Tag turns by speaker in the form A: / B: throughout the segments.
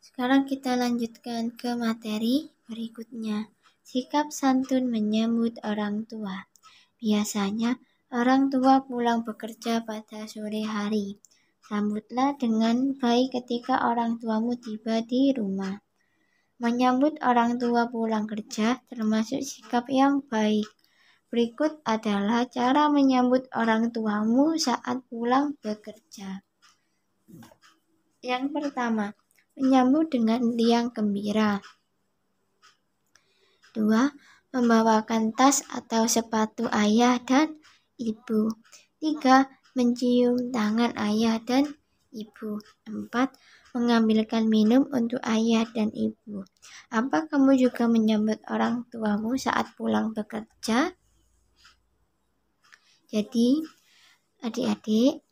A: Sekarang kita lanjutkan ke materi berikutnya. Sikap santun menyambut orang tua. Biasanya, orang tua pulang bekerja pada sore hari. Sambutlah dengan baik ketika orang tuamu tiba di rumah. Menyambut orang tua pulang kerja termasuk sikap yang baik. Berikut adalah cara menyambut orang tuamu saat pulang bekerja. Yang pertama, menyambut dengan liang gembira. dua Membawakan tas atau sepatu ayah dan ibu. tiga Mencium tangan ayah dan ibu. empat Mengambilkan minum untuk ayah dan ibu. Apa kamu juga menyambut orang tuamu saat pulang bekerja? Jadi, adik-adik,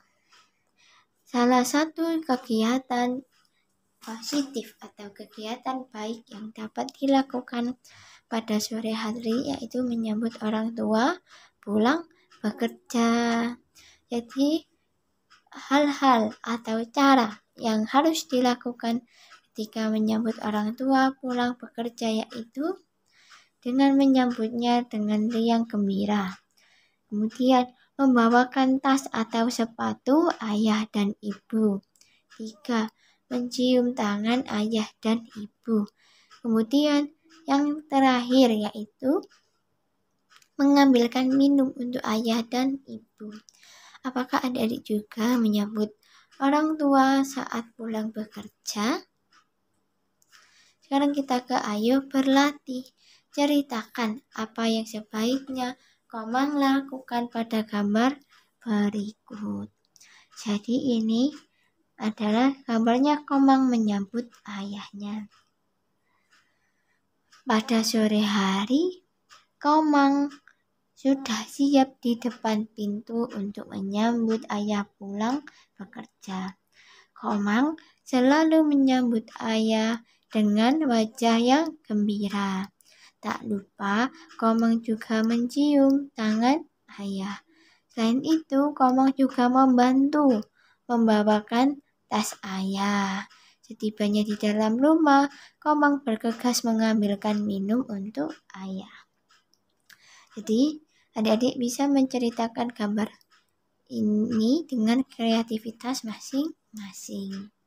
A: salah satu kegiatan positif atau kegiatan baik yang dapat dilakukan pada sore hari yaitu menyambut orang tua, pulang, bekerja. Jadi hal-hal atau cara yang harus dilakukan ketika menyambut orang tua, pulang, bekerja yaitu dengan menyambutnya dengan riang gembira. Kemudian membawakan tas atau sepatu ayah dan ibu. 3 mencium tangan ayah dan ibu. Kemudian yang terakhir yaitu mengambilkan minum untuk ayah dan ibu. Apakah adik-adik juga menyambut orang tua saat pulang bekerja? Sekarang kita ke ayo berlatih. Ceritakan apa yang sebaiknya Komang lakukan pada gambar berikut. Jadi ini adalah kabarnya Komang menyambut ayahnya. Pada sore hari, Komang sudah siap di depan pintu untuk menyambut ayah pulang bekerja. Komang selalu menyambut ayah dengan wajah yang gembira. Tak lupa, Komang juga mencium tangan ayah. Selain itu, Komang juga membantu membawakan tas ayah. Setibanya di dalam rumah, Komang bergegas mengambilkan minum untuk ayah. Jadi, adik-adik bisa menceritakan gambar ini dengan kreativitas masing-masing.